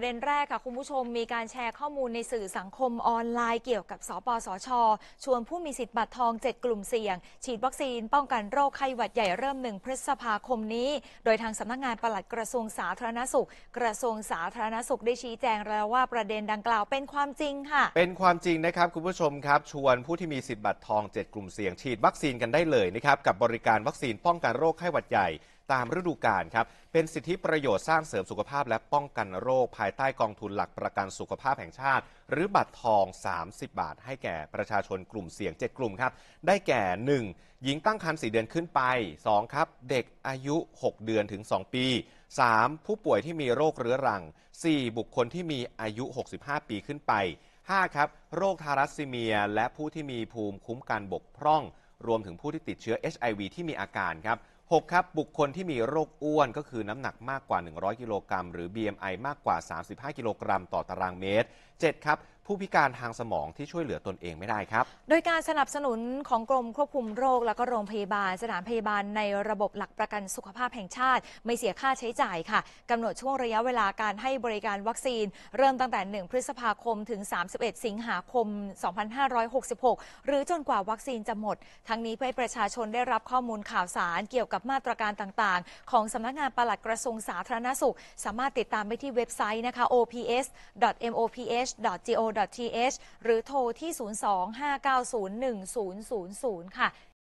ประเด็นแรกค่ะ คุณผู้ชมมีการแชร์ข้อมูลในสื่อสังคมออนไลน์เกี่ยวกับสปสช ชวนผู้มีสิทธิ์บัตรทอง 7 กลุ่มเสี่ยง ฉีดวัคซีนป้องกันโรค ไข้หวัดใหญ่เริ่ม 1 พฤษภาคมนี้โดยทางสำนักงานปลัดกระทรวงสาธารณสุข กระทรวงสาธารณสุขได้ชี้แจงแล้วว่าประเด็นดังกล่าวเป็นความจริงค่ะ เป็นความจริงนะครับคุณผู้ชมครับชวนผู้ที่มีสิทธิ์บัตรทอง 7 กลุ่มเสี่ยงฉีดวัคซีนกันได้เลยนะครับกับบริการวัคซีนป้องกันโรคไข้หวัดใหญ่ตามฤดูกาลครับ เป็นสิทธิประโยชน์สร้างเสริมสุขภาพและป้องกันโรคภายใต้กองทุนหลักประกันสุขภาพแห่งชาติ หรือบัตรทอง 30 บาทให้แก่ประชาชนกลุ่มเสี่ยง 7 กลุ่มครับ ได้แก่ 1. หญิงตั้งครรภ์สีเดือนขึ้นไป 2. ครับ เด็กอายุ 6 เดือนถึง 2 ปี 3. ผู้ป่วยที่มีโรคเรื้อรัง 4. บุคคลที่มีอายุ 65 ปีขึ้นไป 5. ครับ โรคทารัสซีเมีย และผู้ที่มีภูมิคุ้มกันบกพร่อง รวมถึงผู้ที่ติดเชื้อ HIV ที่มีอาการครับ6 ครับบุคคลที่มีโรคอ้วนก็คือน้ำหนักมากกว่า 100 กิโลกรัมหรือ BMI มากกว่า 35 กิโลกรัมต่อตารางเมตร 7 ครับผู้พิการทางสมองที่ช่วยเหลือตนเองไม่ได้ครับ โดยการสนับสนุนของกรมควบคุมโรคและก็โรงพยาบาล สถานพยาบาลในระบบหลักประกันสุขภาพแห่งชาติ ไม่เสียค่าใช้จ่ายค่ะกำหนดช่วงระยะเวลาการให้บริการวัคซีน เริ่มตั้งแต่ 1 พฤษภาคมถึง 31 สิงหาคม 2566 หรือจนกว่าวัคซีนจะหมด ทั้งนี้เพื่อให้ประชาชนได้รับข้อมูลข่าวสารเกี่ยวกับมาตรการต่าง ๆ ของสำนักงานปลัดกระทรวงสาธารณสุข สามารถติดตามไปที่เว็บไซต์นะคะ ops.moph.go t h หรือโทรที่ 025901000 ค่ะ